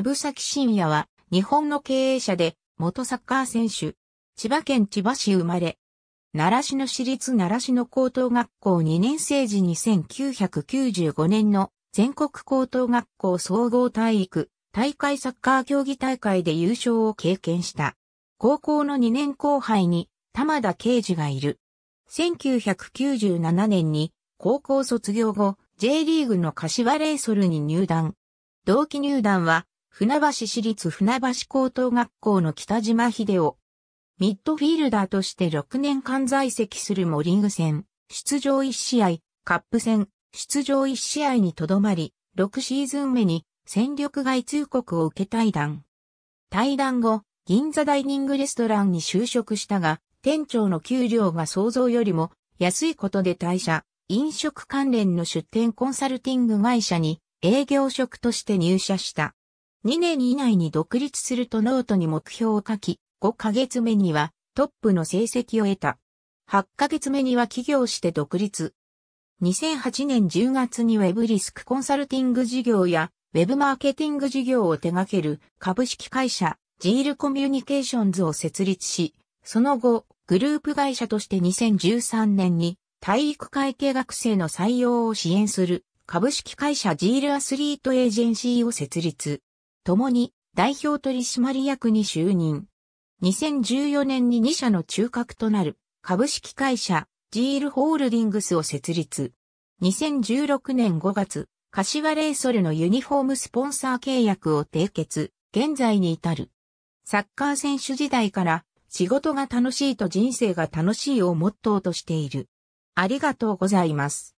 部崎信也は、日本の経営者で、元サッカー選手。千葉県千葉市生まれ。奈良市の市立奈良市の高等学校2年生時に1995年の全国高等学校総合体育大会サッカー競技大会で優勝を経験した。高校の2年後輩に玉田圭司がいる。1997年に高校卒業後 J リーグの柏レイソルに入団。同期入団は船橋市立船橋高等学校の北島秀夫。ミッドフィールダーとして6年間在籍するモリング戦、出場1試合、カップ戦、出場1試合にとどまり、6シーズン目に戦力外通告を受け退団。退団後、銀座ダイニングレストランに就職したが、店長の給料が想像よりも安いことで退社、飲食関連の出店コンサルティング会社に営業職として入社した。2年以内に独立するとノートに目標を書き、5ヶ月目にはトップの成績を得た。8ヶ月目には起業して独立。2008年10月にウェブリスクコンサルティング事業やウェブマーケティング事業を手掛ける株式会社ジールコミュニケーションズを設立し、その後、グループ会社として2013年に体育会系学生の採用を支援する株式会社ジールアスリートエージェンシーを設立。共に代表取締役に就任。2014年に2社の中核となる株式会社ジールホールディングスを設立。2016年5月、柏レイソルのユニフォームスポンサー契約を締結、現在に至る。サッカー選手時代から仕事が楽しいと人生が楽しいをモットーとしている。ありがとうございます。